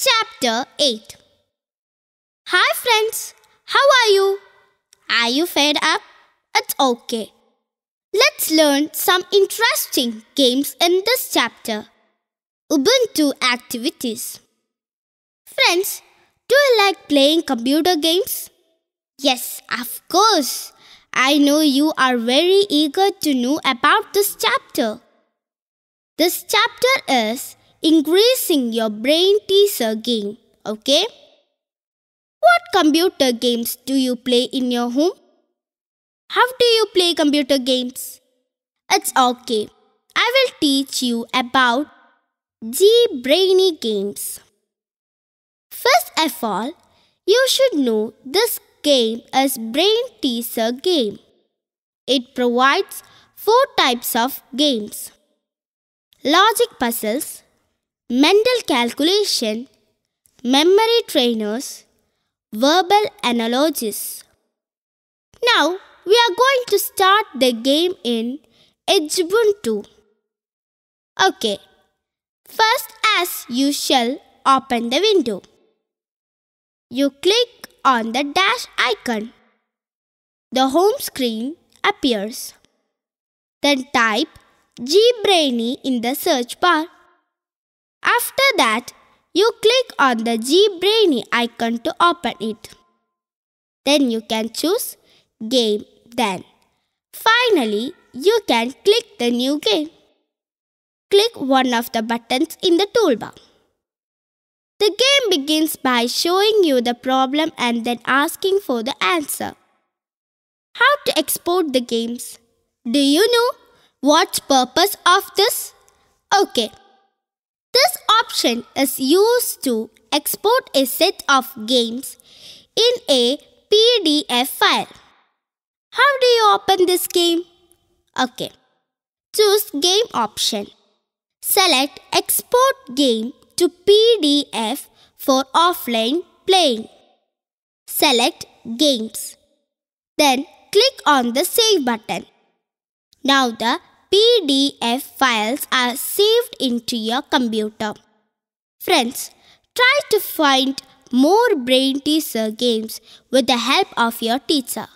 Chapter 8 Hi friends, how are you? Are you fed up? It's okay. Let's learn some interesting games in this chapter. Ubuntu activities. Friends, do you like playing computer games? Yes, of course. I know you are very eager to know about this chapter. This chapter is increasing your brain teaser game, okay? What computer games do you play in your home? How do you play computer games? It's okay. I will teach you about G brainy games. First of all, you should know this game is brain teaser game. It provides four types of games. Logic puzzles, mental calculation, memory trainers, verbal analogies. Now we are going to start the game in Ubuntu. Okay, first as usual open the window. You click on the dash icon. The home screen appears. Then type gbrainy in the search bar after that, you click on the GBrainy icon to open it. Then you can choose Game Then. Finally, you can click the new game. Click one of the buttons in the toolbar. The game begins by showing you the problem and then asking for the answer. How to export the games? Do you know what's purpose of this? Okay is used to export a set of games in a PDF file. How do you open this game? Okay. Choose game option. Select export game to PDF for offline playing. Select games. Then click on the save button. Now the PDF files are saved into your computer. Friends, try to find more brain teaser games with the help of your teacher.